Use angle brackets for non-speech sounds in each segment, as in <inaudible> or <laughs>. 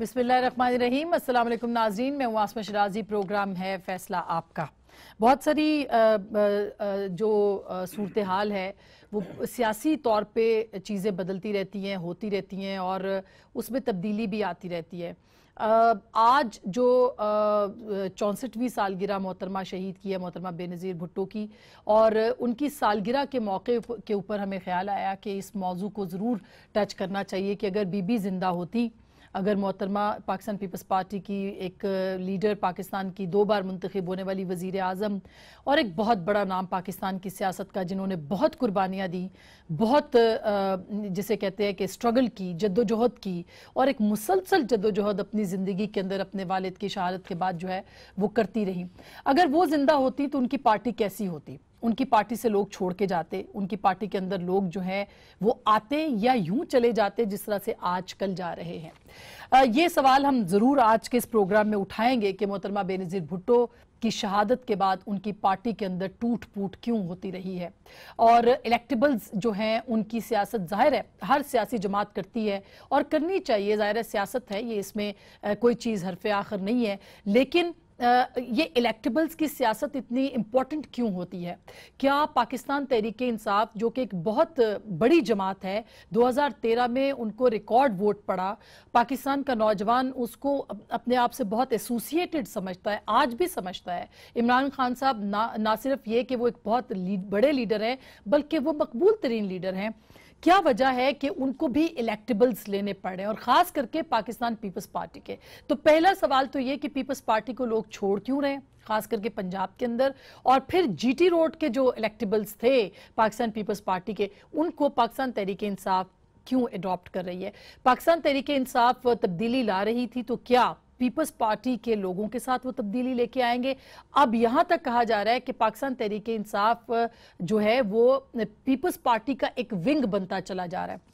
बिस्मिल्लाम असलम नाजीन मैं हूँ आसमा शराजी प्रोग्राम है फैसला आपका बहुत सारी जो सूरत हाल है वो सियासी तौर पे चीज़ें बदलती रहती हैं होती रहती हैं और उसमें तब्दीली भी आती रहती है आज जो चौंसठवीं सालगिरह मोहतरमा शहीद की है मोहतरमा बेनज़ीर भुट्टो की और उनकी सालगिरह के मौके के ऊपर हमें ख्याल आया कि इस मौजू को ज़रूर टच करना चाहिए कि अगर बीबी ज़िंदा होती अगर मोहतरमा पाकिस्तान पीपल्स पार्टी की एक लीडर पाकिस्तान की दो बार मुंतखब होने वाली वज़ी अजम और एक बहुत बड़ा नाम पाकिस्तान की सियासत का जिन्होंने बहुत कुर्बानियाँ दी बहुत जिसे कहते हैं कि स्ट्रगल की जद्दोजहद की और एक मुसलसल जद्दोजहद अपनी ज़िंदगी के अंदर अपने वालद की शहादत के बाद जो है वो करती रही अगर वो ज़िंदा होती तो उनकी पार्टी कैसी होती उनकी पार्टी से लोग छोड़ के जाते उनकी पार्टी के अंदर लोग जो हैं वो आते या यूं चले जाते जिस तरह से आज कल जा रहे हैं ये सवाल हम ज़रूर आज के इस प्रोग्राम में उठाएंगे कि मोहतरमा बेनज़ीर भुट्टो की शहादत के बाद उनकी पार्टी के अंदर टूट फूट क्यों होती रही है और इलेक्टेबल्स जो हैं उनकी सियासत जाहिर है हर सियासी जमात करती है और करनी चाहिए जाहिर है सियासत है ये इसमें कोई चीज़ हरफ आखिर नहीं है लेकिन ये इलेक्टेबल्स की सियासत इतनी इम्पोर्टेंट क्यों होती है क्या पाकिस्तान तहरीक इंसाफ जो कि एक बहुत बड़ी जमात है 2013 में उनको रिकॉर्ड वोट पड़ा पाकिस्तान का नौजवान उसको अपने आप से बहुत एसोसिएटेड समझता है आज भी समझता है इमरान खान साहब ना ना सिर्फ ये कि वो एक बहुत लीड, बड़े लीडर हैं बल्कि वो मकबूल तरीन लीडर हैं क्या वजह है कि उनको भी इलेक्टेबल्स लेने पड़े और खास करके पाकिस्तान पीपल्स पार्टी के तो पहला सवाल तो ये कि पीपल्स पार्टी को लोग छोड़ क्यों रहे खास करके पंजाब के अंदर और फिर जीटी रोड के जो इलेक्टेबल्स थे पाकिस्तान पीपल्स पार्टी के उनको पाकिस्तान तहरीक इंसाफ क्यों एडॉप्ट कर रही है पाकिस्तान तहरीक इंसाफ तब्दीली ला रही थी तो क्या पीपल्स पार्टी के लोगों के साथ वो तब्दीली लेके आएंगे अब यहाँ तक कहा जा रहा है कि पाकिस्तान तहरीक इंसाफ जो है वो पीपल्स पार्टी का एक विंग बनता चला जा रहा है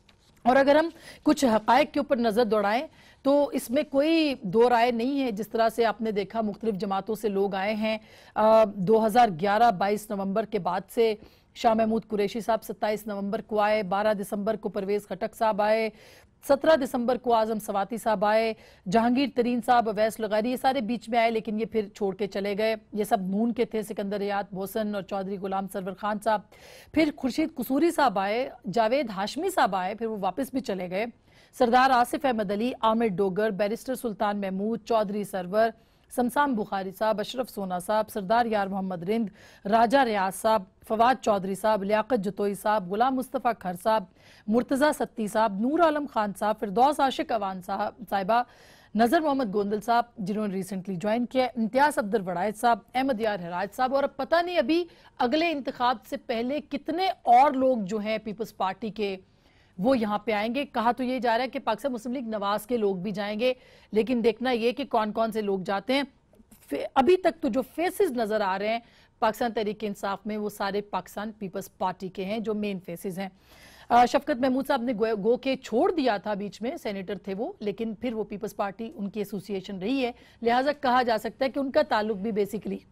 और अगर हम कुछ हक के ऊपर नज़र दौड़ाएं तो इसमें कोई दो राय नहीं है जिस तरह से आपने देखा मुख्तलिफ जमातों से लोग आए हैं दो हज़ार ग्यारह बाईस नवंबर के बाद से शाह महमूद कुरैशी साहब 27 नवंबर को आए 12 दिसंबर को परवेज़ खटक साहब आए सत्रह दिसंबर को आजम सवाती साहब आए जहांगीर तरीन साहब अवैस लगारी ये सारे बीच में आए लेकिन ये फिर छोड़ के चले गए ये सब नून के थे सिकंदर रियात मोहसन और चौधरी गुलाम सरवर खान साहब फिर खुर्शीद कसूरी साहब आए जावेद हाशमी साहब आए फिर वो वापस भी चले गए सरदार आसिफ अहमद अली आमिर डोगर बैरिस्टर सुल्तान महमूद चौधरी सरवर शमसान बुखारी साहब अशरफ सोना साहब सरदार यार मोहम्मद रिंद राजा रियाज साहब फवाद चौधरी साहब लियाकत जतोई साहब गुलाम मुस्तफ़ा खर साहब मुर्तज़ा सत्ती साहब नूर आलम खान साहब फिरदौस आशिक अवान साहब साहिबा नज़र मोहम्मद गोंदल साहब जिन्होंने रिसेंटली ज्वाइन किया इम्तियाज़ अब्दुल वड़ायद साहब अहमद यार हराज साहब और अब पता नहीं अभी अगले इंतखब से पहले कितने और लोग जो हैं पीपल्स पार्टी के वो यहाँ पे आएंगे कहा तो ये जा रहा है कि पाकिस्तान मुस्लिम लीग नवाज के लोग भी जाएंगे लेकिन देखना ये कि कौन कौन से लोग जाते हैं अभी तक तो जो फेसेस नजर आ रहे हैं पाकिस्तान तहरीक इंसाफ में वो सारे पाकिस्तान पीपल्स पार्टी के हैं जो मेन फेसेस हैं शफकत महमूद साहब ने गो, गो के छोड़ दिया था बीच में सेनेटर थे वो लेकिन फिर वो पीपल्स पार्टी उनकी एसोसिएशन रही है लिहाजा कहा जा सकता है कि उनका ताल्लुक भी बेसिकली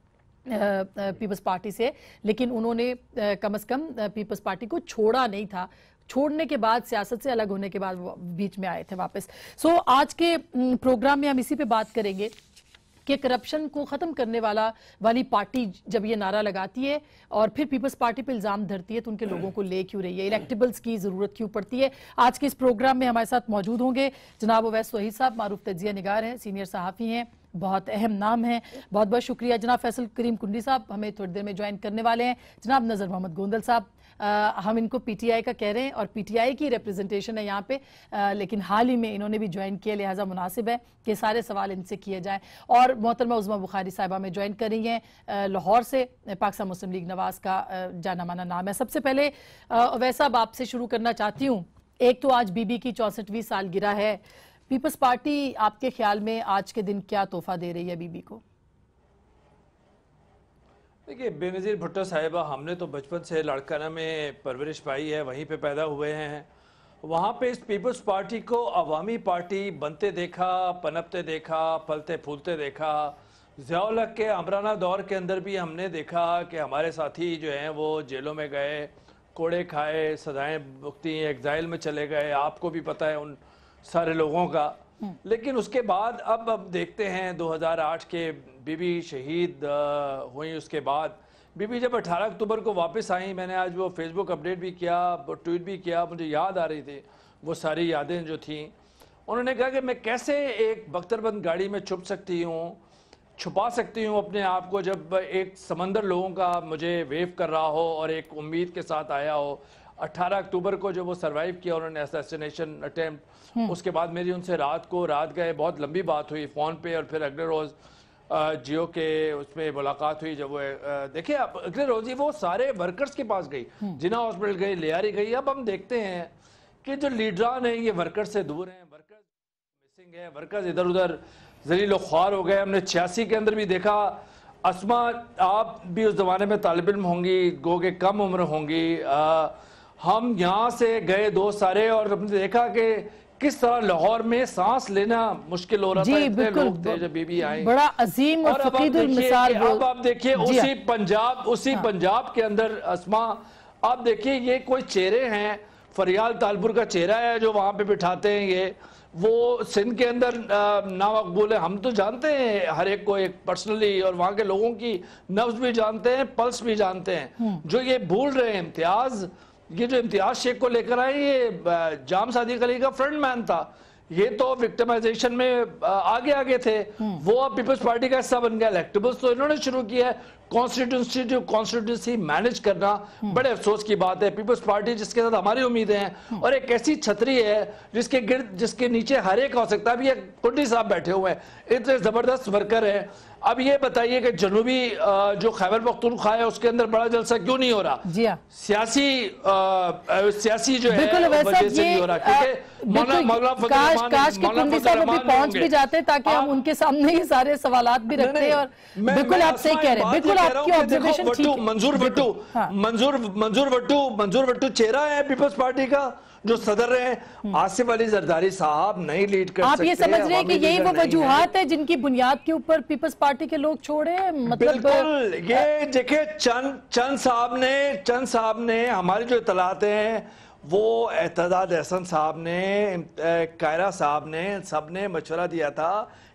पीपल्स पार्टी से लेकिन उन्होंने कम अज कम पीपल्स पार्टी को छोड़ा नहीं था छोड़ने के बाद सियासत से अलग होने के बाद वो बीच में आए थे वापस सो so, आज के प्रोग्राम में हम इसी पे बात करेंगे कि करप्शन को ख़त्म करने वाला वाली पार्टी जब ये नारा लगाती है और फिर पीपल्स पार्टी पे इल्ज़ाम धरती है तो उनके लोगों को ले क्यों रही है इलेक्टेबल्स की ज़रूरत क्यों पड़ती है आज के इस प्रोग्राम में हमारे साथ मौजूद होंगे जनाब अवैस वही साहब मारूफ तजिया निगार हैं सीनियर सहाफ़ी हैं बहुत अहम नाम है बहुत बहुत शुक्रिया जनाब फैसल करीम कुंडी साहब हमें थोड़ी देर में ज्वाइन करने वाले हैं जनाब नज़र मोहम्मद गोंदल साहब हम इनको पीटीआई का कह रहे हैं और पीटीआई की रिप्रेजेंटेशन है यहाँ पे आ, लेकिन हाल ही में इन्होंने भी ज्वाइन किया लिहाजा मुनासिब है कि सारे सवाल इनसे किए जाएँ और मोहतरमा उजमा बुखारी साहिबा में ज्वाइन कर रही हैं लाहौर से पाकिस्तान मुस्लिम लीग नवाज का जाना माना नाम है सबसे पहले वैसा अब आपसे शुरू करना चाहती हूँ एक तो आज बीबी की चौंसठवीं सालगिरह है पीपल्स पार्टी आपके ख्याल में आज के दिन क्या तोहफा दे रही है बीबी को देखिए बेनज़ीर भुट्टो साहिबा हमने तो बचपन से लड़काना में परवरिश पाई है वहीं पे पैदा हुए हैं वहाँ पे इस पीपल्स पार्टी को अवामी पार्टी बनते देखा पनपते देखा पलते फूलते देखा जयाल के अमराना दौर के अंदर भी हमने देखा कि हमारे साथी जो हैं वो जेलों में गए कोड़े खाए सजाएँ भुगती एग्ज़ाइल में चले गए आपको भी पता है उन सारे लोगों का लेकिन उसके बाद अब अब देखते हैं 2008 के बीबी शहीद हुई उसके बाद बीबी जब 18 अक्टूबर को वापस आई मैंने आज वो फेसबुक अपडेट भी किया ट्वीट भी किया मुझे याद आ रही थी वो सारी यादें जो थीं उन्होंने कहा कि मैं कैसे एक बख्तरबंद गाड़ी में छुप सकती हूँ छुपा सकती हूँ अपने आप को जब एक समंदर लोगों का मुझे वेव कर रहा हो और एक उम्मीद के साथ आया हो 18 अक्टूबर को जो वो सरवाइव किया उन्होंने असैसिनेशन अटैम्प्ट हम्म। उसके बाद मेरी उनसे रात को रात गए बहुत लंबी बात हुई फ़ोन पे और फिर अगले रोज़ जियो के उसमें मुलाकात हुई जब वो देखिए आप अगले रोज़ ही वो सारे वर्कर्स के पास गई हम्म। जिना हॉस्पिटल गई लियारी गई अब हम देखते हैं कि जो लीडरान हैं ये वर्कर्स से दूर हैं वर्कर्स मिसिंग हैं वर्कर्स इधर उधर लोग ख्वार हो गए हमने छियासी के अंदर भी देखा असमा आप भी उस ज़माने में तालब इम होंगी गो के कम उम्र होंगी आ, हम यहाँ से गए दो सारे और हमने देखा कि किस तरह लाहौर में सांस लेना मुश्किल हो रहा था इतने लोग थे जब बीबी आए बड़ा अजीम और अब आप, आप देखिए उसी हाँ। पंजाब उसी हाँ। पंजाब के अंदर असमा आप देखिए ये कोई चेहरे हैं फरियाल तालपुर का चेहरा है जो वहां पे बिठाते हैं ये वो सिंध के अंदर नामकबूल है हम तो जानते हैं हर एक को एक पर्सनली और वहाँ के लोगों की नब्ज भी जानते हैं पल्स भी जानते हैं हम्म। जो ये भूल रहे हैं इम्तियाज़ ये जो इम्तियाज शेख को लेकर आए ये जाम सादिक अली का फ्रंट मैन था ये तो विक्टिमाइजेशन में आगे आगे थे हम्म। वो अब पीपल्स पार्टी का हिस्सा बन गया इलेक्टेबल्स तो इन्होंने शुरू किया है कॉन्स्टिट्यूंसी जो कॉन्स्टिट्यूंसी मैनेज करना बड़े अफसोस की बात है पीपल्स पार्टी जिसके साथ हमारी उम्मीदें हैं और एक ऐसी छतरी है जिसके गिर्द जिसके नीचे हर एक हो सकता है अभी कुंडी साहब बैठे हुए हैं इतने ज़बरदस्त वर्कर हैं अब ये बताइए कि जनूबी जो खैबर पख्तूनख्वा है उसके अंदर बड़ा जलसा क्यों नहीं हो रहा जी हाँ। सियासी सियासी जो है नहीं पहुंच भी जाते ताकि हम उनके सामने ही सारे सवाल भी रखते हैं और बिल्कुल आप सही कह रहे हैं बिल्कुल बिल्कुल आपकी ऑब्जर्वेशन ठीक है मंजूर वट्टू हाँ। मंजूर मंजूर वट्टू मंजूर वट्टू चेहरा है पीपल्स पार्टी का जो सदर रहे हम्म। आसिफ अली जरदारी साहब नहीं लीड कर आप सकते आप ये समझ रहे हैं कि यही वो वजूहत है जिनकी बुनियाद के ऊपर पीपल्स पार्टी के लोग छोड़े मतलब बिल्कुल ये देखिए चंद चंद साहब ने चंद साहब ने हमारी जो इतलाते हैं वो एतदाद एहसन साहब ने कायरा साहब ने सब ने मशवरा दिया था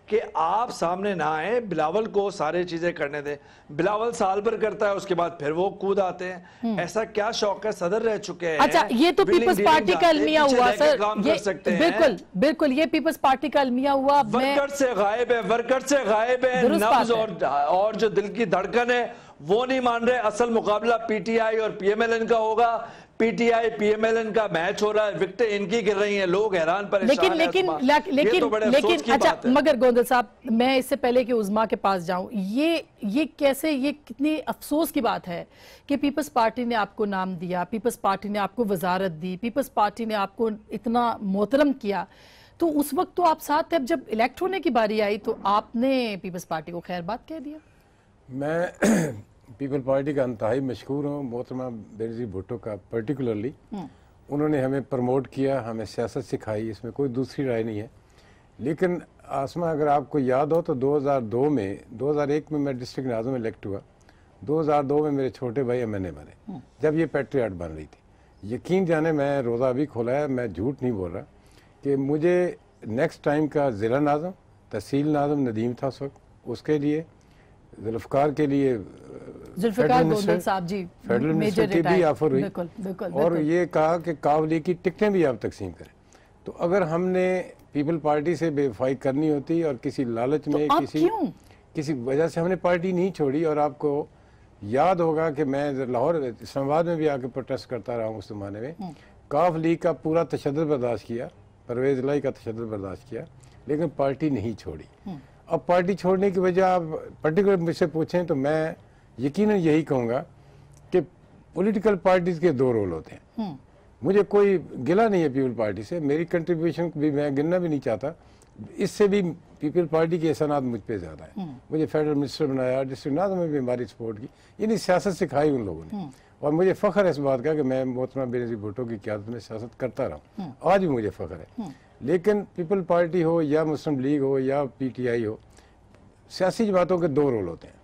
कि आप सामने ना आए बिलावल को सारे चीज़ें करने दें बिलावल साल भर करता है उसके बाद फिर वो कूद आते हैं हम्म। ऐसा क्या शौक है सदर रह चुके हैं अच्छा ये तो पीपल्स पार्टी का अलमिया हुआ सर ये बिल्कुल बिल्कुल ये पीपल्स पार्टी का अलमिया हुआ वर्कर से गायब है वर्कर से गायब है नब्ज और, और जो दिल की धड़कन है वो नहीं मान रहे असल मुकाबला पीटीआई और पीएमएलएन का होगा पीटीआई पीएमएलएन का मैच हो रहा है विकटे इनकी गिर रही हैं लोग हैरान पर लेकिन है लेकिन लेकिन तो लेकिन अच्छा मगर गोंदल साहब मैं इससे पहले कि उजमा के पास जाऊं ये ये कैसे ये कितनी अफसोस की बात है कि पीपल्स पार्टी ने आपको नाम दिया पीपल्स पार्टी ने आपको वजारत दी पीपल्स पार्टी ने आपको इतना मोहतरम किया तो उस वक्त तो आप साथ थे अब जब इलेक्ट होने की बारी आई तो आपने पीपल्स पार्टी को खैर बात कह दिया मैं पीपल पार्टी का अनतहाई मशहूर हूँ मोहतरमा बेनजी भुट्टो का पर्टिकुलरली उन्होंने हमें प्रमोट किया हमें सियासत सिखाई इसमें कोई दूसरी राय नहीं है लेकिन आसमा अगर आपको याद हो तो 2002 में 2001 में मैं डिस्ट्रिक्ट नाजम इलेक्ट हुआ 2002 में मेरे छोटे भाई एम बने जब ये पेट्रियाट बन रही थी यकीन जाने मैं रोज़ा भी खोला है मैं झूठ नहीं बोल रहा कि मुझे नेक्स्ट टाइम का ज़िला नाजम तहसील नाजम नदीम था उस वक्त उसके लिए जुल्फकार के लिए फेडरल की भी ऑफर हुई बिल्कुल, बिल्कुल, और बिल्कुल। ये कहा कि कावली की टिकटें भी आप तकसीम करें तो अगर हमने पीपल पार्टी से बेफाई करनी होती और किसी लालच तो में तो किसी किसी वजह से हमने पार्टी नहीं छोड़ी और आपको याद होगा कि मैं लाहौर इस्लामाबाद में भी आके प्रोटेस्ट करता रहा हूँ उस जमाने में हम्म। काफ लीग का पूरा तशद बर्दाश्त किया परवेज लाई का तशद बर्दाश्त किया लेकिन पार्टी नहीं छोड़ी हम्म। अब पार्टी छोड़ने की वजह आप पर्टिकुलर मुझसे पूछें तो मैं यकीन यही कहूँगा कि पॉलिटिकल पार्टीज के दो रोल होते हैं हम्म। मुझे कोई गिला नहीं है पीपल पार्टी से मेरी कंट्रीब्यूशन भी मैं गिनना भी नहीं चाहता इससे भी पीपल पार्टी के एहसानात मुझ पर ज़्यादा है हम्म। मुझे फेडरल मिनिस्टर बनाया डिस्ट्रिक्ट नाथ में भी हमारी सपोर्ट की यानी सियासत सिखाई उन लोगों ने हम्म। और मुझे फ़ख्र है इस बात का कि मैं मोहतरमा बेनजी भुट्टो की क्यादत में सियासत करता रहा हूँ आज भी मुझे फ़ख्र है लेकिन पीपल पार्टी हो या मुस्लिम लीग हो या पीटीआई हो सियासी जमातों के दो रोल होते हैं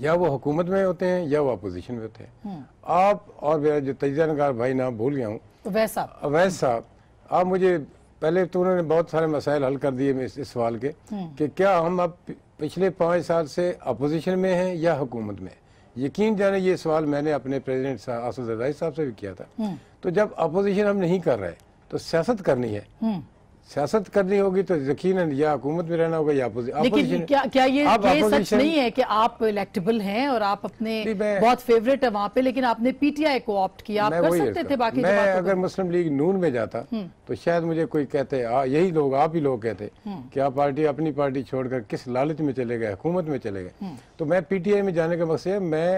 या वो हुकूमत में होते हैं या वो अपोजिशन में होते हैं हम्म। आप और मेरा जो तजर्बाकार भाई नाम भूल गया हूँ अवैध साहब अवैध साहब आप मुझे पहले तो उन्होंने बहुत सारे मसाइल हल कर दिए इस, सवाल के हम्म। कि क्या हम अब पिछले पाँच साल से अपोजिशन में हैं या हुकूमत में यकीन जाने ये सवाल मैंने अपने प्रेसिडेंट आसफ जदाई साहब से भी किया था हम्म। तो जब अपोजिशन हम नहीं कर रहे तो सियासत करनी है हम्म। सियासत करनी होगी तो यकीन या हुकूमत में रहना होगा या लेकिन क्या क्या ये, आप ये सच नहीं है कि आप इलेक्टेबल हैं और आप अपने बहुत फेवरेट है वहाँ पे लेकिन आपने पीटीआई को ऑप्ट किया आप कर सकते थे बाकी मैं अगर मुस्लिम लीग नून में जाता हम्म। तो शायद मुझे कोई कहते आ, यही लोग आप ही लोग कहते हम्म। कि आप पार्टी अपनी पार्टी छोड़कर किस लालच में चले गए हुकूमत में चले गए तो मैं पीटीआई में जाने का मकसद मैं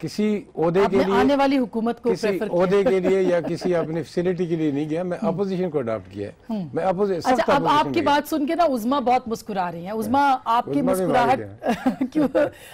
किसी ओदे के लिए आने वाली हुकूमत को किसी ओदे के लिए या <laughs> किसी अपने फैसिलिटी के लिए नहीं गया मैं अपोजिशन हम्म। को अडॉप्ट किया हम्म। मैं अपोजिशन अच्छा, अब आपकी बात सुन के ना उजमा बहुत मुस्कुरा रही हैं उजमा आपकी मुस्कुराहट <laughs> क्यों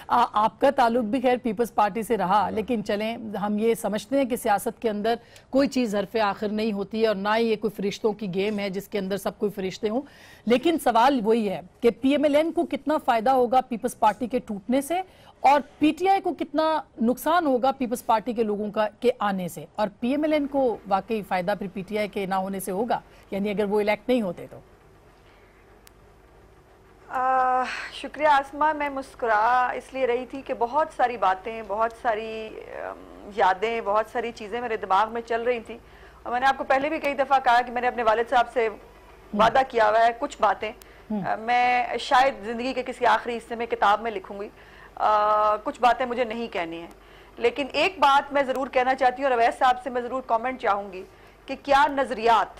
<laughs> आपका ताल्लुक भी खैर पीपल्स पार्टी से रहा लेकिन चलें हम ये समझते हैं कि सियासत के अंदर कोई चीज़ हरफे आखिर नहीं होती है और ना ही ये कोई फरिश्तों की गेम है जिसके अंदर सब कोई फरिश्ते हों लेकिन सवाल वही है कि पी को कितना फ़ायदा होगा पीपल्स पार्टी के टूटने से और पीटीआई को कितना नुकसान होगा पीपल्स पार्टी के लोगों का के आने से और पीएमएलएन को वाकई फायदा फिर पीटीआई के ना होने से होगा यानी अगर वो इलेक्ट नहीं होते तो आ, शुक्रिया आसमा मैं मुस्कुरा इसलिए रही थी कि बहुत सारी बातें बहुत सारी यादें बहुत सारी चीज़ें मेरे दिमाग में चल रही थी और मैंने आपको पहले भी कई दफ़ा कहा कि मैंने अपने वालिद साहब से हम्म। वादा किया हुआ है कुछ बातें हम्म। मैं शायद ज़िंदगी के किसी आखिरी हिस्से में किताब में लिखूंगी आ, कुछ बातें मुझे नहीं कहनी है लेकिन एक बात मैं ज़रूर कहना चाहती हूँ रवैस अवैध साहब से मैं ज़रूर कमेंट चाहूंगी कि क्या नज़रियात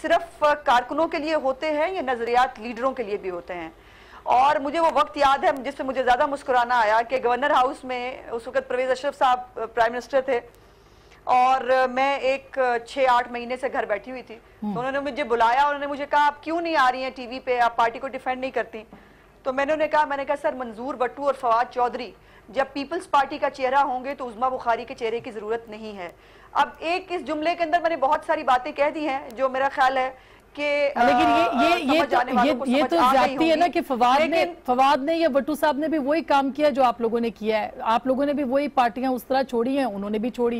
सिर्फ कारकुनों के लिए होते हैं या नज़रियात लीडरों के लिए भी होते हैं और मुझे वो वक्त याद है जिससे मुझे ज़्यादा मुस्कुराना आया कि गवर्नर हाउस में उस वक्त परवेज़ अशरफ साहब प्राइम मिनिस्टर थे और मैं एक छः आठ महीने से घर बैठी हुई थी हम्म। तो उन्होंने मुझे बुलाया उन्होंने मुझे कहा आप क्यों नहीं आ रही हैं टीवी पे आप पार्टी को डिफेंड नहीं करती तो मैंने उन्हें कहा मैंने कहा सर मंजूर बट्टू और फवाद चौधरी जब पीपल्स पार्टी का चेहरा होंगे तो उजमा बुखारी के चेहरे की ज़रूरत नहीं है अब एक इस जुमले के अंदर मैंने बहुत सारी बातें कह दी हैं जो मेरा ख्याल है कि लेकिन ये ये ये तो, ये, ये तो जाती है ना कि फवाद ने फवाद ने या बट्टू साहब ने भी वही काम किया जो आप लोगों ने किया है आप लोगों ने भी वही पार्टियां उस तरह छोड़ी हैं उन्होंने भी छोड़ी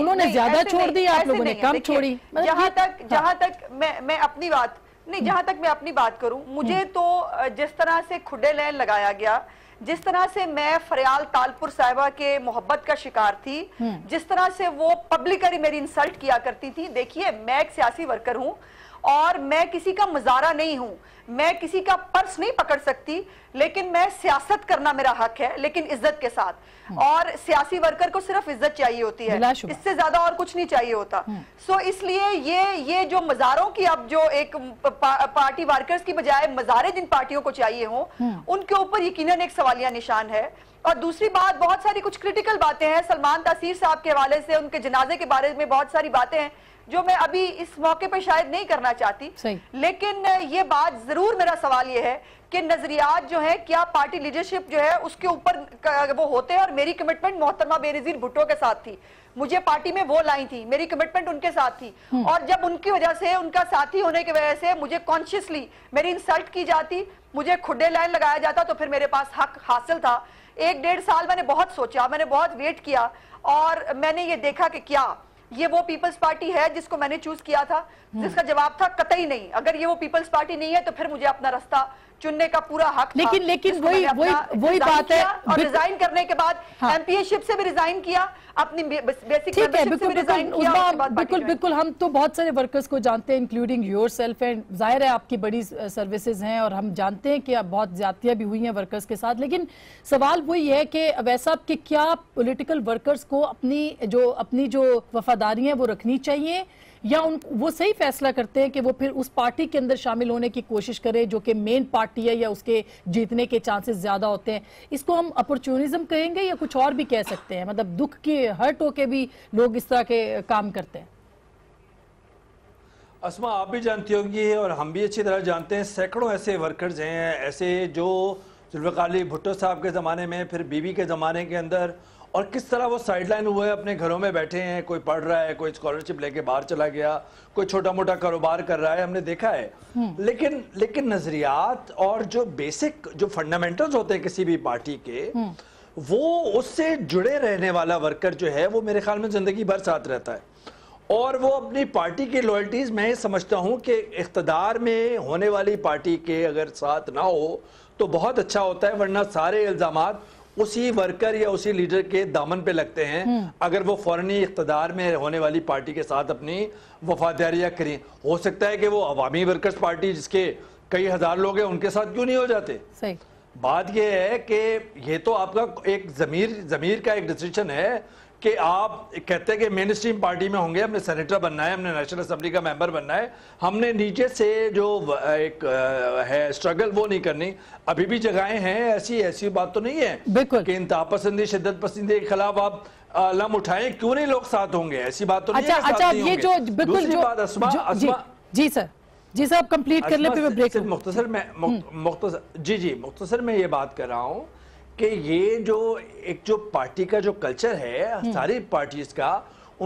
उन्होंने ज्यादा छोड़ दी आप लोगों ने कम छोड़ी मतलब जहाँ तक हाँ। जहाँ तक मैं मैं अपनी बात नहीं जहां तक मैं अपनी बात करूं मुझे हम्म। तो जिस तरह से खुडे लैन लगाया गया जिस तरह से मैं फरियाल तालपुर साहिबा के मोहब्बत का शिकार थी हम्म। जिस तरह से वो पब्लिकली मेरी इंसल्ट किया करती थी देखिए मैं एक सियासी वर्कर हूँ और मैं किसी का मजारा नहीं हूं मैं किसी का पर्स नहीं पकड़ सकती लेकिन मैं सियासत करना मेरा हक है लेकिन इज्जत के साथ हम्म। और सियासी वर्कर को सिर्फ इज्जत चाहिए होती है इससे ज्यादा और कुछ नहीं चाहिए होता हम्म। सो so, इसलिए ये ये जो मजारों की अब जो एक पा, पार्टी वर्कर्स की बजाय मजारे जिन पार्टियों को चाहिए हों हम्म। उनके ऊपर यकीन एक सवालिया निशान है और दूसरी बात बहुत सारी कुछ क्रिटिकल बातें हैं सलमान तासीर साहब के हवाले से उनके जनाजे के बारे में बहुत सारी बातें हैं जो मैं अभी इस मौके पर शायद नहीं करना चाहती लेकिन ये बात जरूर मेरा सवाल ये है कि नजरियात जो है क्या पार्टी लीडरशिप जो है उसके ऊपर वो होते हैं और मेरी कमिटमेंट मोहतरमा बेनजीर भुट्टो के साथ थी मुझे पार्टी में वो लाई थी मेरी कमिटमेंट उनके साथ थी हम्म। और जब उनकी वजह से उनका साथी होने की वजह से मुझे कॉन्शियसली मेरी इंसल्ट की जाती मुझे खुडे लाइन लगाया जाता तो फिर मेरे पास हक हासिल था एक डेढ़ साल मैंने बहुत सोचा मैंने बहुत वेट किया और मैंने ये देखा कि क्या ये वो पीपल्स पार्टी है जिसको मैंने चूज किया था जिसका जवाब था कतई नहीं अगर ये वो पीपल्स पार्टी नहीं है तो फिर मुझे अपना रास्ता चुनने का पूरा हक लेकिन लेकिन वही वही वही बात है और रिजाइन करने के बाद हाँ। एमपीएशिप से भी रिजाइन किया अपनी बेसिक बिल्कुल बिल्कुल बिल्कुल हम तो बहुत सारे वर्कर्स को जानते हैं इंक्लूडिंग योर सेल्फ एंड जाहिर है आपकी बड़ी सर्विसेज हैं और हम जानते हैं कि अब बहुत ज्यादतियाँ भी हुई हैं वर्कर्स के साथ लेकिन सवाल वही है कि वैसा साहब कि क्या पोलिटिकल वर्कर्स को अपनी जो अपनी जो वफादारी है वो रखनी चाहिए या उन वो सही फैसला करते हैं कि वो फिर उस पार्टी के अंदर शामिल होने की कोशिश करें जो कि मेन पार्टी है या उसके जीतने के चांसेस ज़्यादा होते हैं इसको हम अपॉर्चुनिज्म कहेंगे या कुछ और भी कह सकते हैं मतलब दुख के हर्ट होके भी लोग इस तरह के काम करते हैं असमा आप भी जानती होगी और हम भी अच्छी तरह जानते हैं सैकड़ों ऐसे वर्कर्स हैं ऐसे जो जुल्फ़ाली भुट्टो साहब के ज़माने में फिर बीबी के ज़माने के अंदर और किस तरह वो साइडलाइन हुए अपने घरों में बैठे हैं कोई पढ़ रहा है कोई स्कॉलरशिप लेके बाहर चला गया कोई छोटा मोटा कारोबार कर रहा है हमने देखा है हम्म। लेकिन लेकिन नजरियात और जो बेसिक जो फंडामेंटल्स होते हैं किसी भी पार्टी के हम्म। वो उससे जुड़े रहने वाला वर्कर जो है वो मेरे ख्याल में जिंदगी भर साथ रहता है और वो अपनी पार्टी की लॉयल्टीज मैं समझता हूँ कि इकतदार में होने वाली पार्टी के अगर साथ ना हो तो बहुत अच्छा होता है वरना सारे इल्ज़ाम उसी वर्कर या उसी लीडर के दामन पे लगते हैं हम्म। अगर वो फौरनी इकतदार में होने वाली पार्टी के साथ अपनी वफादारियां करें हो सकता है कि वो अवामी वर्कर्स पार्टी जिसके कई हजार लोग हैं उनके साथ क्यों नहीं हो जाते सही बात यह है कि ये तो आपका एक जमीर जमीर का एक डिसीजन है कि आप कहते हैं कि मेन स्ट्रीम पार्टी में होंगे हमने सेनेटर बनना है हमने नेशनल असम्बली का मेंबर बनना है हमने नीचे से जो एक है स्ट्रगल वो नहीं करनी अभी भी जगहें हैं ऐसी ऐसी बात तो नहीं है बिल्कुल कि इंतहा पसंदी शिदत पसंदी के खिलाफ आप लम उठाएं क्यों नहीं लोग साथ होंगे ऐसी बात तो अच्छा, नहीं है अच्छा, अच्छा ये जो बिल्कुल जो, बात अस्मा, जो, अस्मा, जी सर जी सर आप कंप्लीट कर ले मुख्तर मैं हम्म। जी जी मुख्तसर मैं ये बात कर रहा हूँ कि ये जो एक जो पार्टी का जो कल्चर है हम्म। सारी पार्टीज का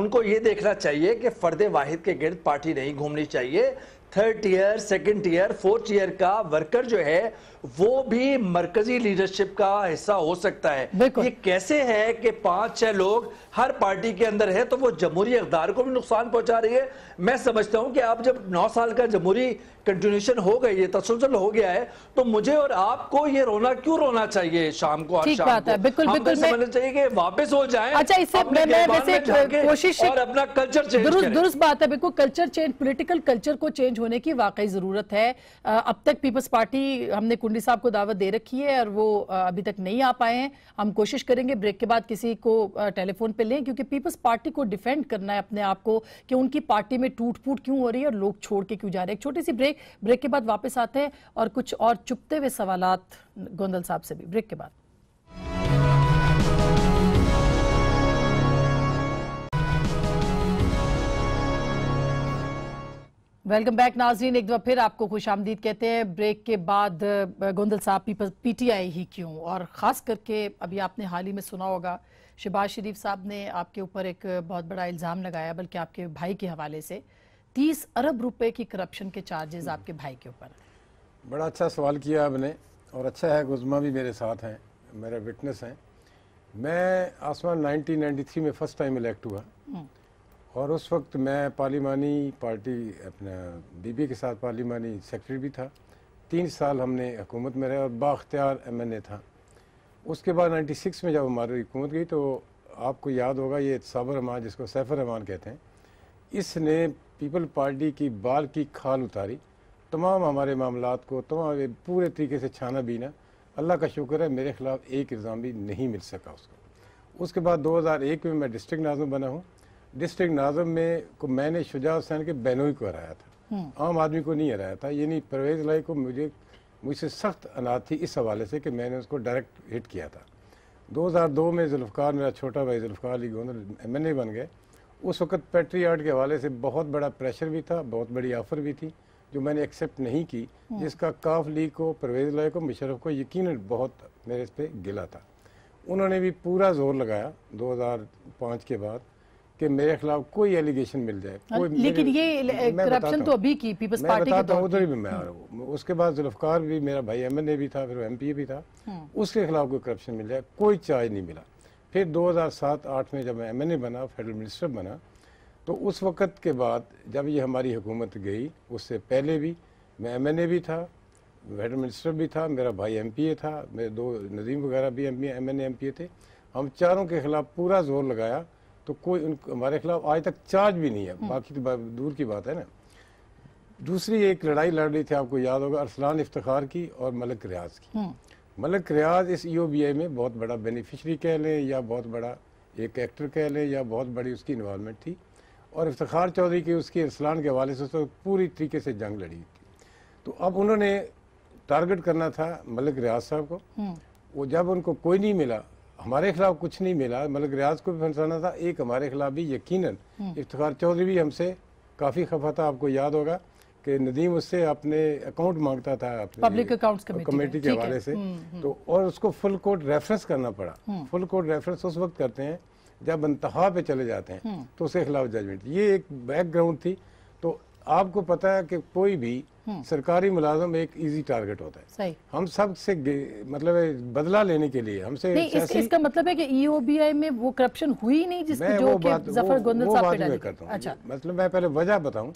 उनको ये देखना चाहिए कि फर्द वाहिद के गिर्द पार्टी नहीं घूमनी चाहिए third year second year fourth year का वर्कर जो है वो भी मरकजी लीडरशिप का हिस्सा हो सकता है ये कैसे है कि पांच छह लोग हर पार्टी के अंदर है तो वो जमहूरी अकदार को भी नुकसान पहुंचा रही है मैं समझता हूं कि आप जब नौ साल का जमहूरी कंटिन्यूशन हो गई है तसलसल हो गया है तो मुझे और आपको ये रोना क्यों रोना चाहिए शाम को ठीक बात है बिल्कुल बिल्कुल समझना चाहिए कि वापस हो जाए अच्छा इससे कोशिश अपना कल्चर चेंज दुरुस्त दुरुस्त बात है बिल्कुल कल्चर चेंज पोलिटिकल कल्चर को चेंज होने की वाकई जरूरत है अब तक पीपल्स पार्टी हमने कुंडली साहब को दावत दे रखी है और वो अभी तक नहीं आ पाए हैं हम कोशिश करेंगे ब्रेक के बाद किसी को टेलीफोन पे लें क्योंकि पीपल्स पार्टी को डिफेंड करना है अपने आप को कि उनकी पार्टी में टूट फूट क्यों हो रही है और लोग छोड़ के क्यों जा रहे हैं एक छोटी सी ब्रेक ब्रेक के बाद वापस आते हैं और कुछ और चुपते हुए सवाल गोंदल साहब से भी ब्रेक के बाद वेलकम बैक नाजरीन एक बार फिर आपको खुश आमदीद कहते हैं ब्रेक के बाद गोंदल साहब पीपल पीटीआई ही क्यों और ख़ास करके अभी आपने हाल ही में सुना होगा शहबाज शरीफ साहब ने आपके ऊपर एक बहुत बड़ा इल्ज़ाम लगाया बल्कि आपके भाई के हवाले से तीस अरब रुपए की करप्शन के चार्जेस हम्म। आपके भाई के ऊपर बड़ा अच्छा सवाल किया आपने और अच्छा है गुजमा भी मेरे साथ हैं मेरे विटनेस हैं मैं आसमान नाइनटीन में फ़र्स्ट टाइम इलेक्ट हुआ हम्म। और उस वक्त मैं पार्लिमानी पार्टी अपना बीबी के साथ पार्लिमानी सेक्रेटरी भी था तीन साल हमने हुकूमत में रहे और बाख्तियार एम एन ए था उसके बाद 96 में जब हमारी हुकूमत गई तो आपको याद होगा ये साबर रहमान जिसको सैफर रहमान कहते हैं इसने पीपल पार्टी की बाल की खाल उतारी तमाम हमारे मामला को तमाम पूरे तरीके से छाना बीना अल्लाह का शुक्र है मेरे खिलाफ एक इल्ज़ाम भी नहीं मिल सका उसको उसके बाद 2001 में मैं डिस्ट्रिक्ट नाजम बना हूँ डिस्ट्रिक्ट नाजम में को मैंने शुजा हुसैन के बैनोई को हराया था हम्म। आम आदमी को नहीं हराया था यानी परवेज लाई को मुझे मुझसे सख्त अनाज थी इस हवाले से कि मैंने उसको डायरेक्ट हिट किया था 2002 में जुल्फ़ार मेरा छोटा भाई Zulfar Ali Gondal M N A बन गए उस वक्त पेट्री आर्ट के हवाले से बहुत बड़ा प्रेशर भी था बहुत बड़ी ऑफ़र भी थी जो मैंने एक्सेप्ट नहीं की हम्म। जिसका काफ लीग को परवेज लाई को मुशरफ को यकीन बहुत मेरे इस पर गिला था उन्होंने भी पूरा जोर लगाया 2005 के बाद कि मेरे खिलाफ कोई एलिगेशन मिल जाए हाँ, लेकिन ये करप्शन तो अभी की पीपल्स पार्टी के दौर उधर भी मैं आ रहा हूँ उसके बाद जुल्फकार भी मेरा भाई एमएनए भी था फिर एम पी भी था हम्म। उसके खिलाफ कोई करप्शन मिल जाए कोई चार्ज नहीं मिला फिर 2007-8 में जब मैं एमएनए बना फेडरल मिनिस्टर बना तो उस वक्त के बाद जब ये हमारी हुकूमत गई उससे पहले भी मैं एमएनए भी था फेडरल मिनिस्टर भी था मेरा भाई एमपीए था मेरे दो नदीम वगैरह भी एम एमएनए एमपीए थे हम चारों के खिलाफ पूरा जोर लगाया तो कोई उन हमारे खिलाफ आज तक चार्ज भी नहीं है हम्म। बाकी तो दूर की बात है ना दूसरी एक लड़ाई लड़ रही थी आपको याद होगा अरसलान इफ्तार की और मलक रियाज की हम्म। मलक रियाज इस ई e में बहुत बड़ा बेनिफिशरी कह लें या बहुत बड़ा एक एक्टर कह लें या बहुत बड़ी उसकी इन्वॉलमेंट थी और इफ्तार चौधरी की उसकी अरसलान के हवाले से उस तो पूरी तरीके से जंग लड़ी थी तो अब उन्होंने टारगेट करना था मलिक रियाज साहब को हम्म। वो जब उनको कोई नहीं मिला हमारे खिलाफ कुछ नहीं मिला मलिक मतलब रियाज को भी फंसाना था एक हमारे खिलाफ भी यकीनन हम्म। इफ्तार चौधरी भी हमसे काफ़ी खफा था आपको याद होगा कि नदीम उससे अपने अकाउंट मांगता था पब्लिक अकाउंट्स कमेटी के हवाले से हम्म, हम्म। तो और उसको फुल कोर्ट रेफरेंस करना पड़ा फुल कोर्ट रेफरेंस उस वक्त करते हैं जब इंतहा पे चले जाते हैं तो उसके खिलाफ जजमेंट ये एक बैकग्राउंड थी तो आपको पता है कि कोई भी हम्म। सरकारी मुलाजम एक इजी टारगेट होता है सही। हम सब से मतलब बदला लेने के लिए हमसे इस, इसका मतलब है कि ईओबीआई e में वो करप्शन हुई नहीं जिसकी जो बात, जफर गोंदल साहब पे करता हूँ अच्छा। मतलब मैं पहले वजह बताऊँ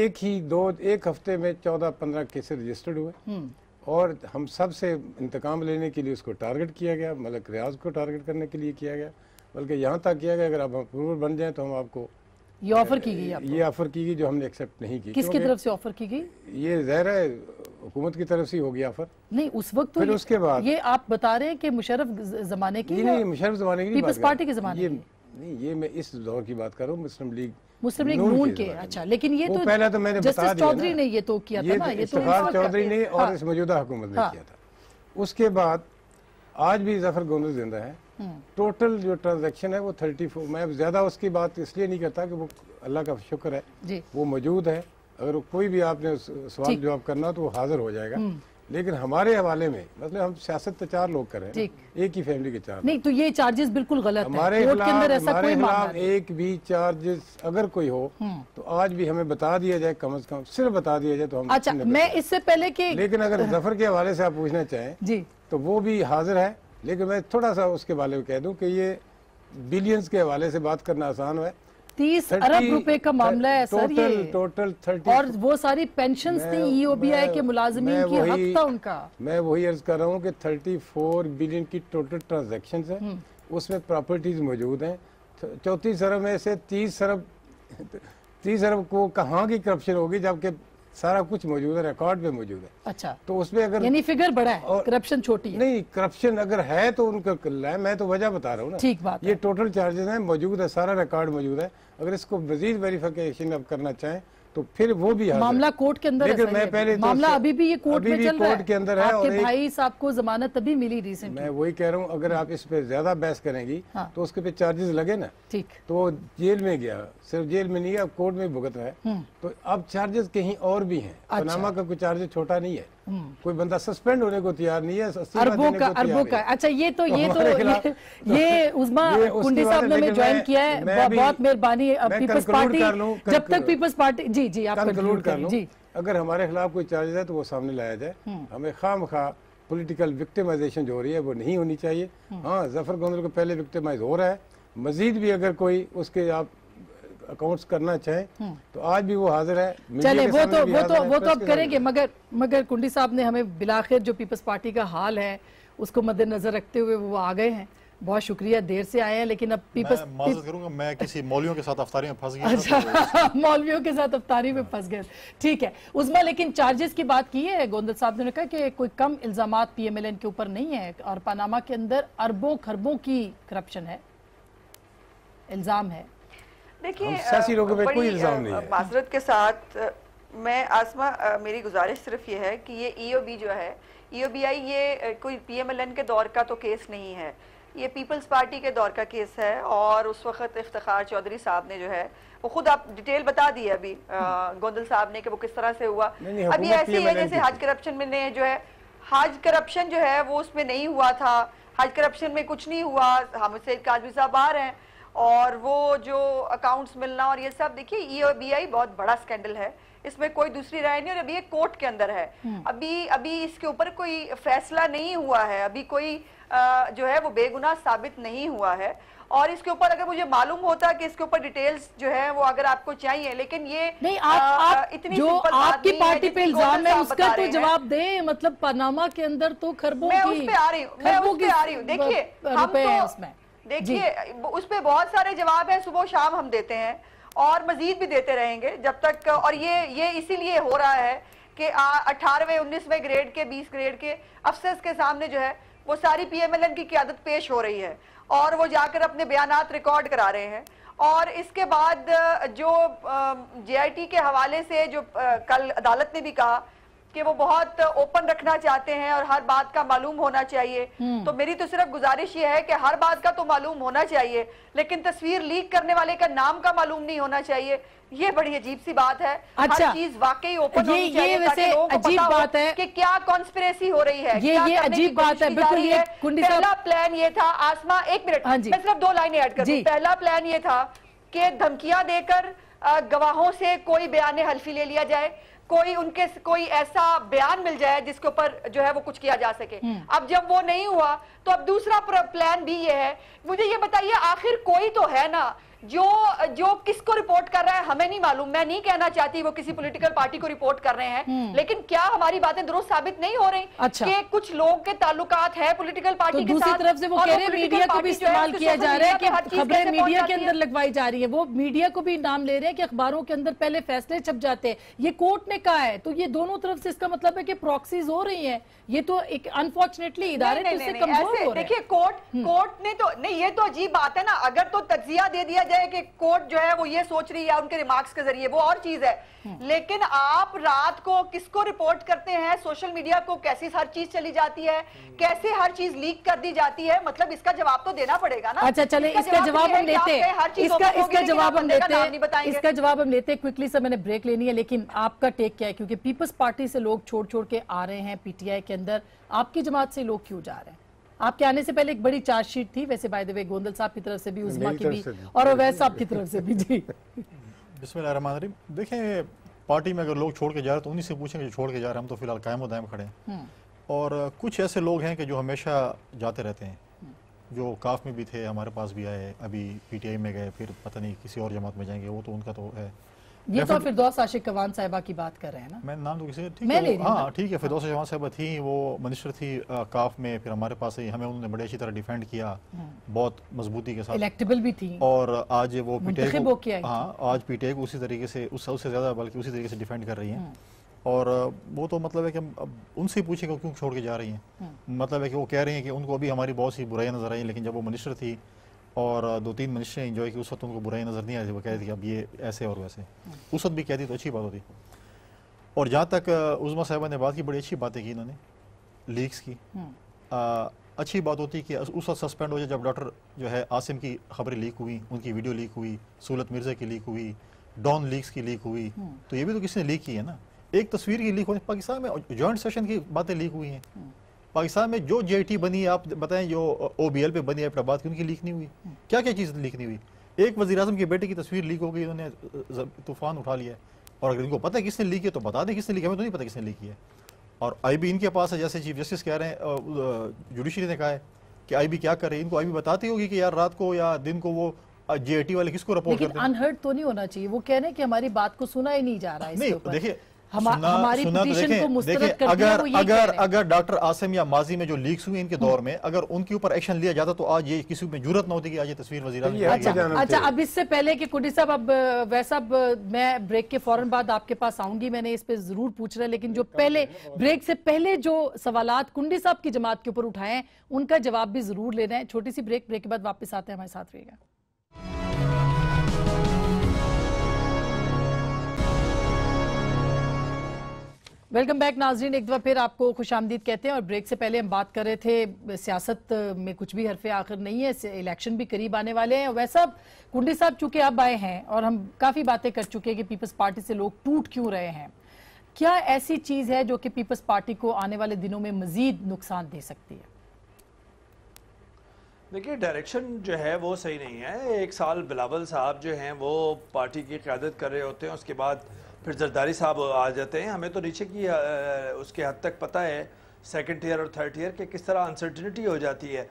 एक ही दो एक हफ्ते में चौदह पंद्रह केसेस रजिस्टर्ड हुए हम्म। और हम सब से इंतकाम लेने के लिए उसको टारगेट किया गया मलक मतलब रियाज को टारगेट करने के लिए किया गया बल्कि यहाँ तक किया गया अगर आप अप्रूवल बन जाए तो हम आपको ये ऑफर की गई ये ऑफर की गई जो हमने एक्सेप्ट नहीं की किसकी तरफ से ऑफर की गई ये जहर है हुकूमत की तरफ से होगी ऑफर नहीं उस वक्त तो फिर उसके बाद ये आप बता रहे हैं कि मुशरफ जमाने की नहीं नहीं मुशरफ जमाने की पीपल्स पार्टी के जमाने की नहीं ये मैं इस दौर की बात कर रहा हूँ मुस्लिम लीग मुस्लिम लीग नून के अच्छा लेकिन ये तो पहले तो मैंने जस्टिस चौधरी ने ये तो किया था ना ये तो चौधरी ने और हाँ। इस मौजूदा हुकूमत ने हाँ। किया था उसके बाद आज भी जफर गोंदल जिंदा है टोटल जो ट्रांजैक्शन है वो 34 मैं ज़्यादा उसकी बात इसलिए नहीं करता कि वो अल्लाह का शुक्र है वो मौजूद है अगर कोई भी आपने सवाल जवाब करना तो वो हाजिर हो जाएगा हम्म। लेकिन हमारे हवाले में मतलब हम सियासत तो चार लोग कर रहे हैं एक ही फैमिली के चार नहीं तो ये चार्जेस बिल्कुल गलत हमारे है। हमारे खिलाफ एक भी चार्जेस अगर कोई हो हम्म। तो आज भी हमें बता दिया जाए कम अज कम सिर्फ बता दिया जाए तो हम अच्छा मैं इससे पहले कि लेकिन अगर हाँ। जफर के हवाले से आप पूछना चाहें तो वो भी हाजिर है लेकिन मैं थोड़ा सा उसके बारे में कह दूं कि ये बिलियंस के हवाले से बात करना आसान है तीस अरब रुपए का मामला है सर ये टोटल थर्टी और वो सारी पेंशन थी ईओबीआई e के मुलाजमी की हक था उनका मैं वही अर्ज कर रहा हूँ कि थर्टी फोर बिलियन की टोटल ट्रांजेक्शन है उसमें प्रॉपर्टीज मौजूद हैं चौतीस अरब में से तीस अरब तीस अरब को कहाँ की करप्शन होगी जबकि सारा कुछ मौजूद है रिकॉर्ड में मौजूद है अच्छा तो उसमें अगर यानी फिगर बड़ा है करप्शन छोटी है नहीं करप्शन अगर है तो उनका किला है मैं तो वजह बता रहा हूँ ना ठीक बात ये टोटल चार्जेस हैं मौजूद है सारा रिकॉर्ड मौजूद है अगर इसको मजीद वेरिफिकेशन अब करना चाहें तो फिर वो भी मामला कोर्ट के अंदर है मैं पहले तो मामला तो अभी भी ये कोर्ट में चल रहा है के अंदर है आपके और भाई साहब को जमानत तभी मिली रिसेंटली मैं वही कह रहा हूँ अगर आप इस पे ज्यादा बहस करेंगी हाँ। तो उसके पे चार्जेस लगे ना ठीक तो जेल में गया सिर्फ जेल में नहीं गया कोर्ट में भुगत रहा है हम्म। तो अब चार्जेस कहीं और भी है अच्छा। पनामा का कोई चार्जेस छोटा नहीं है हम्म। कोई बंदा सस्पेंड होने को तैयार नहीं है अरबों का अरबों का अच्छा ये तो, तो ये तो ये, <laughs> उजमा कुंडी साहब ने ज्वाइन किया है बहुत मेहरबानी पीपल्स पार्टी जब तक पीपल्स पार्टी जी जी आप कंक्लूड कर जी अगर हमारे खिलाफ कोई चार्जेस है तो वो सामने लाया जाए हम्म। हमें खाम खा पोलिटिकल विक्टिमाइजेशन जो हो रही है वो नहीं होनी चाहिए हम्म। हाँ जफर गोंदल को पहले विक्टिमाइज हो रहा है मजीद भी अगर कोई उसके आप अकाउंट्स करना चाहे हम्म। तो आज भी वो हाजिर है चले तो, तो, वो तो वो तो वो तो अब करेंगे मगर मगर कुंडी साहब ने हमें बिलाखिर जो पीपल्स पार्टी का हाल है उसको मद्देनजर रखते हुए वो आ गए हैं बहुत शुक्रिया देर से आए हैं लेकिन अब पीपल्स मैं करूंगा मैं किसी मौलवियों के साथ अफतारी में फंस गया अच्छा तो <laughs> मौलवियों के साथ अफतारी में फंस गए ठीक है उसमें लेकिन चार्जेस की बात की है गोंदल साहब ने कहा कि कोई कम इल्जाम पी एम एल एन के ऊपर नहीं है और पानामा के अंदर अरबों खरबों की करप्शन है इल्ज़ाम है देखिए कोई इल्जाम नहीं है मासरत के साथ मैं आसमा मेरी गुजारिश सिर्फ ये है कि ये ईओबी e जो है ईओबीआई e ये कोई पीएमएलएन के दौर का तो केस नहीं है ये पीपल्स पार्टी के दौर का केस है और उस वक्त इफ्तार चौधरी साहब ने जो है वो खुद आप डिटेल बता दी है अभी हम्म। गोंदल साहब ने कि वो किस तरह से हुआ अभी ये ऐसे है जैसे हज करप्शन में जो है हज करप्शन जो है वो उसमें नहीं हुआ था हज करप्शन में कुछ नहीं हुआ हम उससे काजमी साहब आ रहे हैं और वो जो अकाउंट्स मिलना और ये सब देखिए बी e आई बहुत बड़ा स्कैंडल है इसमें कोई दूसरी राय नहीं और अभी ये कोर्ट के अंदर है हम्म। अभी अभी इसके ऊपर कोई फैसला नहीं हुआ है अभी कोई आ, जो है वो बेगुनाह साबित नहीं हुआ है और इसके ऊपर अगर मुझे मालूम होता कि इसके ऊपर डिटेल्स जो है वो अगर आपको चाहिए लेकिन ये नहीं आप, आप इतनी जो आपकी पार्टी पे इल्जाम है उसका तो जवाब दे मतलब पनामा के अंदर तो खरबों मैं उस पे आ रही हूँ मैं उस पे आ रही हूँ देखिए हम तो देखिए उस पर बहुत सारे जवाब हैं सुबह शाम हम देते हैं और मजीद भी देते रहेंगे जब तक और ये ये इसीलिए हो रहा है कि अठारहवें उन्नीसवें ग्रेड के बीस ग्रेड के अफसर के सामने जो है वो सारी पी एम एल एन की क्यादत पेश हो रही है और वो जाकर अपने बयान रिकॉर्ड करा रहे हैं और इसके बाद जो जे आई टी के हवाले से जो कल अदालत ने भी कहा कि वो बहुत ओपन रखना चाहते हैं और हर बात का मालूम होना चाहिए हम्म। तो मेरी तो सिर्फ गुजारिश ये है कि हर बात का तो मालूम होना चाहिए लेकिन तस्वीर लीक करने वाले का नाम का मालूम नहीं होना चाहिए ये बड़ी अजीब सी बात है अच्छा, हर चीज वाकई ओपन ये, ये चाहिए अजीब बात है कि क्या कॉन्स्पिरेसी हो रही है ये ये अजीब बात है बिल्कुल ये पहला प्लान ये था आसमा एक मिनट हाँ मैं सिर्फ दो लाइने ऐड कर पहला प्लान ये था कि धमकियां देकर गवाहों से कोई बयान हल्फी ले लिया जाए कोई उनके कोई ऐसा बयान मिल जाए जिसके ऊपर जो है वो कुछ किया जा सके हम्म। अब जब वो नहीं हुआ तो अब दूसरा प्लान भी ये है मुझे ये बताइए आखिर कोई तो है ना जो जो किसको रिपोर्ट कर रहा है हमें नहीं मालूम मैं नहीं कहना चाहती वो किसी पॉलिटिकल पार्टी को रिपोर्ट कर रहे हैं हम्म। लेकिन क्या हमारी बातें दुरुस्त साबित नहीं हो रही अच्छा। कि कुछ लोग के ताल्लुकात है पॉलिटिकल पार्टी तो के साथ तरफ से वो कह रहे मीडिया को भी इस्तेमाल किया जा रहा है कि खबरें मीडिया के अंदर लगवाई जा रही है वो मीडिया को भी नाम ले रहे हैं कि अखबारों के अंदर पहले फैसले छप जाते हैं ये कोर्ट ने कहा है तो ये दोनों तरफ से इसका मतलब है कि प्रॉक्सीज हो रही है ये तो एक अनफॉर्चुनेटली इधारे तो देखिए कोर्ट हम्म। कोर्ट ने तो नहीं ये तो अजीब बात है ना अगर तो तजिया दे दिया वजह है कि कोर्ट जो है वो ये सोच रही है उनके रिमार्क्स के जरिए वो और चीज है हम्म। लेकिन आप रात को किसको रिपोर्ट करते हैं सोशल मीडिया को कैसी हर चीज चली जाती है हम्म। कैसे हर चीज लीक कर दी जाती है मतलब इसका जवाब तो देना पड़ेगा ना अच्छा चले इसका जवाब हम लेते हैं इसका जवाब हम लेते इसका जवाब हम लेते हैं क्विकली से मैंने ब्रेक लेनी है लेकिन आपका टेक क्या है क्योंकि पीपल्स पार्टी से लोग छोड़ छोड़ के आ रहे हैं पीटीआई के अंदर आपकी जमात से लोग क्यों जा रहे हैं आपके आने से पहले एक बड़ी चार्जशीट थी वैसे बाय द वे गोंदल साहब की तरफ से भी उजमा की भी और अवैध साहब की तरफ से भी जी बिस्मिल्लाहिर्रहमानिर्रहीम देखें पार्टी में अगर लोग छोड़ के जा रहे हैं तो उन्हीं से पूछेंगे छोड़ के जा रहे हैं हम तो फिलहाल कायम दायम खड़े हैं हम्म। और कुछ ऐसे लोग हैं कि जो हमेशा जाते रहते हैं जो काफ में भी थे हमारे पास भी आए अभी पीटीआई में गए फिर पता नहीं किसी और जमात में जाएंगे वो तो उनका तो है ये तो फिरदौस आशिक कवान साहिबा की बात कर रहे हैं ना मैं नाम तो किसी ठीक है हाँ ठीक है फिरदौस हाँ। कवान साहिबा थी वो मनिस्टर थी आ, काफ में फिर हमारे पास ही हमें उन्होंने बड़े अच्छी तरह डिफेंड किया हाँ। बहुत मजबूती के साथ इलेक्टेबल भी थी और आज वो पीटे हाँ आज पीटे को उसी तरीके से उससे ज़्यादा बल्कि उसी तरीके से डिफेंड कर रही है हाँ। और वो तो मतलब है कि हम उनसे ही पूछेंगे क्यों छोड़ के जा रही हैं मतलब है कि वो कह रही हैं कि उनको अभी हमारी बहुत सी बुराई नजर आई लेकिन जब वो मिनिस्टर थी और दो तीन मनुष्य इन्जॉय की उस वक्त उनको बुराई नज़र नहीं आती थी वो कहती अब ये ऐसे और वैसे हम्म। उस वक्त भी कहती तो अच्छी बात होती और जहाँ तक उज़मा साहबा ने बात की बड़ी अच्छी बातें की इन्होंने लीक्स की आ, हम्म। अच्छी बात होती कि उस वक्त सस्पेंड हो जाए जब डॉक्टर जो है आसिम की खबरें लीक हुई उनकी वीडियो लीक हुई सूलत मिर्ज़ा की लीक हुई डॉन लीक्स की लीक हुई हम्म। तो ये भी तो किसी ने लीक की है ना एक तस्वीर की लीक हुई पाकिस्तान में जॉइंट सेशन की बातें लीक हुई हैं पाकिस्तान में जो जे बनी है आप बताएं जो ओ बी एल पे बनी है फैलाबाद की उनकी लीक नहीं हुई क्या क्या चीज़ लीक नहीं हुई एक वजी अजम के बेटे की तस्वीर लीक हो गई उन्होंने तूफान उठा लिया और अगर इनको पता है किसने लीक है तो बता दें किसने लीक हमें तो नहीं पता किसने लीक है और आई बी इनके पास है जैसे चीफ जस्टिस कह रहे हैं जुडिशरी ने कहा है कि आई बी क्या कर रही है इनको आई बी बताती होगी कि यार रात को या दिन को वो जे वाले किसको रिपोर्ट करते हैं अनहर्ड तो नहीं होना चाहिए वो कह रहे हैं कि हमारी बात को सुना ही नहीं जा रहा है नहीं देखिए हमारी सुना तो कर अगर दिया वो अगर डॉक्टर आसिम या माजी में जो लीक्स इनके दौर में अगर उनके ऊपर एक्शन लिया जाता तो आज ये किसी में जरूरत ना होती कि आज ये तस्वीर तो अच्छा, अच्छा अब इससे पहले कि कुडी साहब अब वैसा मैं ब्रेक के फौरन बाद आपके पास आऊंगी मैंने इस पर जरूर है लेकिन जो पहले ब्रेक से पहले जो सवाल कुंडी साहब की जमात के ऊपर उठाए उनका जवाब भी जरूर लेना है छोटी सी ब्रेक ब्रेक के बाद वापस आते हैं हमारे साथ रहेगा वेलकम बैक नाजरीन एक दफ़ा फिर आपको खुश आमदीद कहते हैं और ब्रेक से पहले हम बात कर रहे थे सियासत में कुछ भी हरफे आखिर नहीं है इलेक्शन भी करीब आने वाले हैं वैसा कुंडी साहब चूंकि अब आए हैं और हम काफ़ी बातें कर चुके हैं कि पीपल्स पार्टी से लोग टूट क्यों रहे हैं क्या ऐसी चीज़ है जो कि पीपल्स पार्टी को आने वाले दिनों में मज़ीद नुकसान दे सकती है देखिए डायरेक्शन जो है वो सही नहीं है एक साल बिलावल साहब जो हैं वो पार्टी की क्यादत कर रहे होते हैं उसके बाद फिर जरदारी साहब आ जाते हैं हमें तो नीचे की आ, उसके हद तक पता है सेकेंड ईयर और थर्ड ईयर के किस तरह अनसर्टिनिटी हो जाती है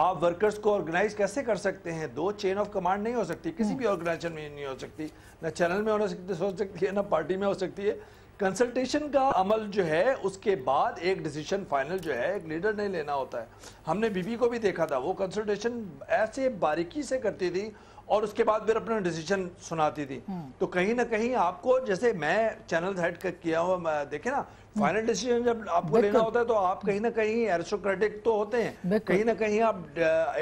आप वर्कर्स को ऑर्गेनाइज कैसे कर सकते हैं दो चेन ऑफ कमांड नहीं हो सकती किसी भी ऑर्गेनाइजेशन में नहीं हो सकती ना चैनल में हो सकती हो सकती है ना पार्टी में हो सकती है कंसल्टेशन का अमल जो है उसके बाद एक डिसीजन फाइनल जो है एक लीडर ने लेना होता है हमने बीबी को भी देखा था वो कंसल्टेशन ऐसे बारीकी से करती थी और उसके बाद फिर अपना डिसीजन सुनाती थी हम्म। तो कहीं ना कहीं आपको जैसे मैं चैनल हेड किया हूँ देखे ना फाइनल डिसीजन जब आपको लेना होता है तो आप कहीं ना कहीं एरिस्टोक्रेटिक तो होते हैं कहीं ना कहीं आप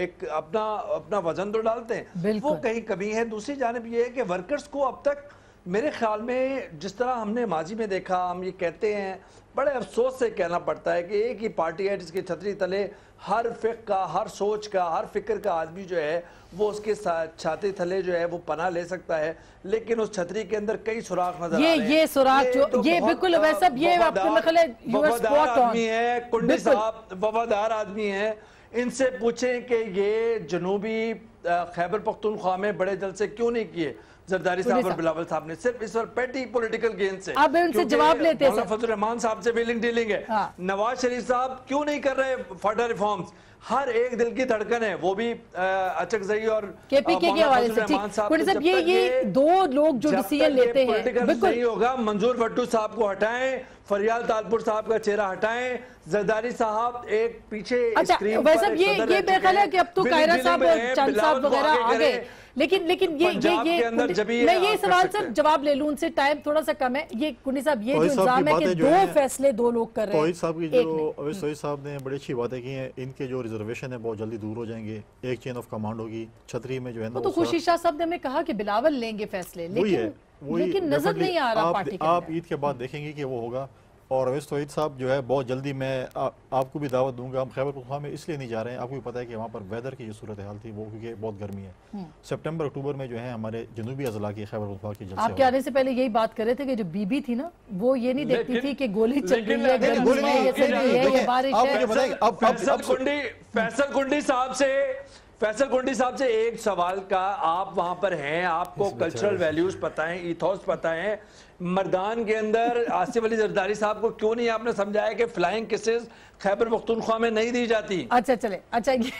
एक अपना अपना वजन तो डालते हैं वो कहीं कमी है दूसरी जानब ये है कि वर्कर्स को अब तक मेरे ख्याल में जिस तरह हमने माजी में देखा हम ये कहते हैं बड़े अफसोस से कहना पड़ता है कि एक ही पार्टी है जिसकी छतरी तले हर फिक का हर सोच का हर फिक्र का आदमी जो है वो उसके छाते थले जो है वो पना ले सकता है लेकिन उस छतरी के अंदर कई सुराख नजर ये ये सुराख जो तो ये बिल्कुल वैसा ये आदमी है कुंडी साहब वफादार आदमी है इनसे पूछें कि ये जनूबी खैबर पख्तूनख्वा में बड़े जल से क्यों नहीं किए जरदारी साहब और बिलावल साहब ने सिर्फ इस पर पेटी पॉलिटिकल गेंद से अब उनसे जवाब लेते हैं फजल रहमान साहब से बिलिंग डीलिंग है हाँ। नवाज शरीफ साहब क्यों नहीं कर रहे फर्दर रिफॉर्म्स हर एक दिल की धड़कन है वो भी अचक जई और केपीके के हवाले से ठीक ये ये दो लोग जो डिसीजन लेते हैं बिल्कुल नहीं होगा मंजूर भट्टू साहब को हटाएं फरियाल तालपुर साहब का चेहरा हटाएं जरदारी साहब एक पीछे अच्छा वैसे ये ये बेखल है कि अब तो कायरा साहब और चंद साहब वगैरह आ गए लेकिन लेकिन ये ये ये मैं ये सवाल सर जवाब ले लूं उनसे टाइम थोड़ा सा कम है ये कुंडी साहब ये जो इल्जाम है कि दो फैसले दो लोग कर रहे हैं साहब की जो सोई साहब ने बड़ी अच्छी बातें की हैं इनके जो रिजर्वेशन है बहुत जल्दी दूर हो जाएंगे एक चेन ऑफ कमांड होगी छतरी में जो है तो खुशी शाह साहब ने हमें कहा कि बिलावल लेंगे फैसले लेकिन लेकिन नजर नहीं आ रहा आप ईद के बाद देखेंगे कि वो होगा और अवेश तोहीद साहब जो है बहुत जल्दी मैं आ, आपको भी दावत दूंगा हम खैबर पखवा में इसलिए नहीं जा रहे हैं आपको भी पता है कि वहाँ पर वेदर की जो सूरत हाल थी वो क्योंकि बहुत गर्मी है हम्म। सितंबर अक्टूबर में जो है हमारे जनूबी अजला की खैबर पखवा की आपके आने से पहले यही बात कर रहे थे कि जो बीबी थी ना वो ये नहीं देखती थी कि गोली है फैसल कुंडी साहब से फैसल कुंडी साहब से एक सवाल का आप वहां पर हैं आपको कल्चरल अच्छा वैल्यूज पता है इथॉस पता है मर्दान के अंदर आसिफ अली जरदारी साहब को क्यों नहीं आपने समझाया कि फ्लाइंग किसेस खैबर पख्तूनख्वा में नहीं दी जाती अच्छा चले अच्छा ये,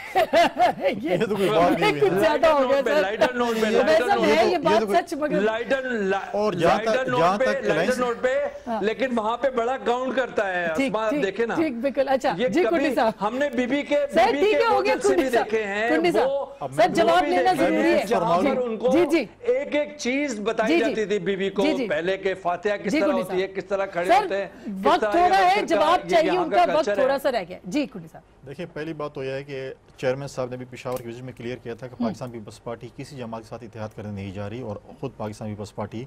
ये, ये तो कोई बात नहीं कुछ ज्यादा हो गया लाइटर तो नोट पे लाइटर नोट ये बात तो सच मगर लाइटर और लाइटर नोट पे हाँ। लेकिन वहां पे बड़ा काउंट करता है देखे ना ठीक बिल्कुल अच्छा जी कुंडी साहब हमने बीबी के सर हो गया कुंडी साहब कुंडी साहब सर जवाब लेना जरूरी है उनको एक एक चीज बताई जाती थी बीबी को पहले के फातिहा किस तरह होती है किस तरह खड़े होते हैं वक्त थोड़ा है जवाब चाहिए उनका वक्त थोड़ा सा रह गया जी कुंडी साहब देखिए पहली बात तो यह है कि चेयरमैन साहब ने भी पिशावर की विजिट में क्लियर किया था कि हम्म। पाकिस्तान पीपल्स पार्टी किसी जमात के साथ इतिहाद करने नहीं जा रही और खुद पाकिस्तान पीपल्स पार्टी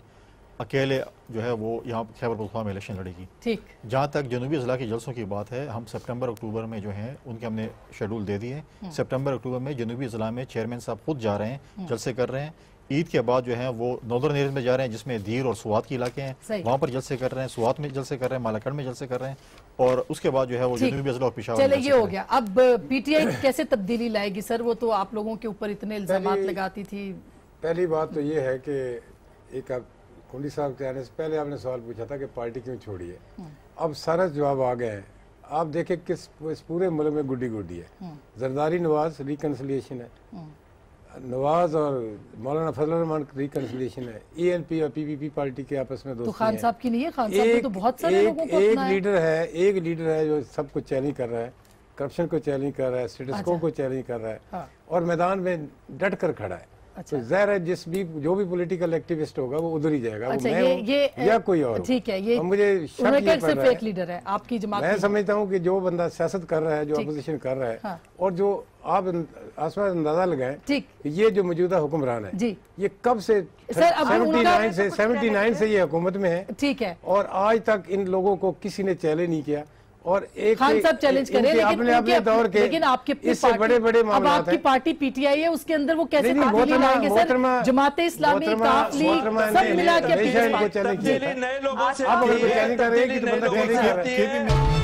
अकेले जो है वो यहाँ खैबर पखवा में इलेक्शन लड़ेगी ठीक जहाँ तक जनूबी अजला के जलसों की बात है हम सितंबर अक्टूबर में जो है उनके हमने शेड्यूल दे दिए हम्म। सितंबर अक्टूबर में जनूबी अजला में चेयरमैन साहब खुद जा रहे हैं हम्म। जलसे कर रहे हैं ईद के बाद जो है वो नोदर एरिया में जा रहे हैं जिसमें धीर और सुवात के इलाके हैं वहाँ पर जलसे कर रहे हैं सुवात में जलसे कर रहे हैं मालाकड़ में जलसे कर रहे हैं और उसके बाद जो है वो यूनिवर्सिटी पेशा चले ये हो गया अब पीटीआई कैसे तब्दीली लाएगी सर वो तो आप लोगों के ऊपर इतने इल्जाम लगाती थी पहली बात तो ये है कि एक आप कुंडी साहब के आने से पहले आपने सवाल पूछा था कि पार्टी क्यों छोड़ी है हम्म। अब सारा जवाब आ गए हैं आप देखें किस इस पूरे मुल्क में गुड्डी गुड्डी है हम्म। जरदारी नवाज रिकनसलिएशन है हम्म। नवाज और मौलाना फजल रहमान रिकनसिलेशन है एन e पी और पी पी पी पार्टी के आपस में दोस्ती तो खान साहब की नहीं है खान साहब तो बहुत सारे एक, लोगों को एक लीडर है एक लीडर है जो सबको चैलेंज कर रहा है करप्शन को चैलेंज कर रहा है स्टेटस अच्छा। को चैलेंज कर रहा है हाँ। और मैदान में डट कर खड़ा है अच्छा तो जहर है जिस भी जो भी पॉलिटिकल एक्टिविस्ट होगा वो उधर ही जाएगा अच्छा, ये, ये या कोई और ठीक है ये मुझे लीडर है आपकी जमात मैं समझता हूँ कि जो बंदा सियासत कर रहा है जो अपोजिशन कर रहा है हाँ। और जो आप आसमान अंदाजा लगाए ये जो मौजूदा हुक्मरान है जी ये कब से सेवेंटी नाइन से 79 से ये हुकूमत में है ठीक है और आज तक इन लोगों को किसी ने चैलेंज नहीं किया और एक खान साहब चैलेंज करें लेकिन अपने अपने दौर के लेकिन आपके इससे बड़े बड़े अब आपकी पार्टी पीटीआई है उसके अंदर वो कैसे लाएंगे सर जमात इस्लामी काफली सब मिला के नए लोगों से